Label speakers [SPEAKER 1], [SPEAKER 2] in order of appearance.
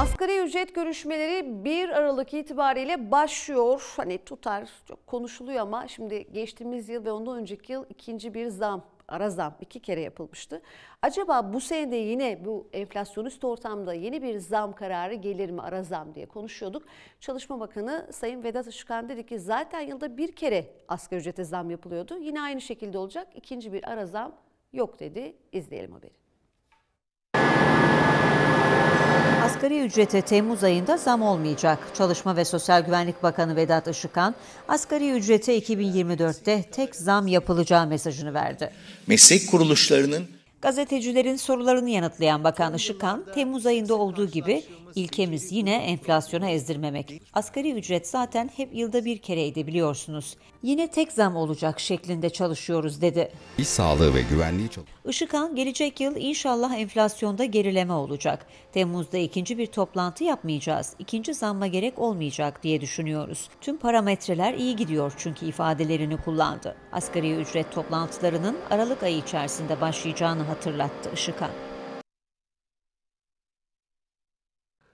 [SPEAKER 1] Asgari ücret görüşmeleri 1 Aralık itibariyle başlıyor. Hani tutar çok konuşuluyor ama şimdi geçtiğimiz yıl ve ondan önceki yıl ikinci bir zam, ara zam iki kere yapılmıştı. Acaba bu senede yine bu enflasyonist ortamda yeni bir zam kararı gelir mi ara zam diye konuşuyorduk. Çalışma Bakanı Sayın Vedat Işıkhan dedi ki zaten yılda bir kere asgari ücrete zam yapılıyordu. Yine aynı şekilde olacak ikinci bir ara zam yok dedi. İzleyelim haberi.
[SPEAKER 2] Asgari ücrete Temmuz ayında zam olmayacak. Çalışma ve Sosyal Güvenlik Bakanı Vedat Işıkhan, asgari ücrete 2024'te tek zam yapılacağı mesajını verdi. Meslek kuruluşlarının Gazetecilerin sorularını yanıtlayan Bakan Işıkhan, Temmuz ayında olduğu gibi İlkemiz yine enflasyona ezdirmemek. Asgari ücret zaten hep yılda bir kereydi biliyorsunuz. Yine tek zam olacak şeklinde çalışıyoruz dedi. İş
[SPEAKER 1] sağlığı ve güvenliği çok.
[SPEAKER 2] Işıkhan gelecek yıl inşallah enflasyonda gerileme olacak. Temmuz'da ikinci bir toplantı yapmayacağız. İkinci zamma gerek olmayacak diye düşünüyoruz. Tüm parametreler iyi gidiyor çünkü ifadelerini kullandı. Asgari ücret toplantılarının Aralık ayı içerisinde başlayacağını hatırlattı Işıkhan.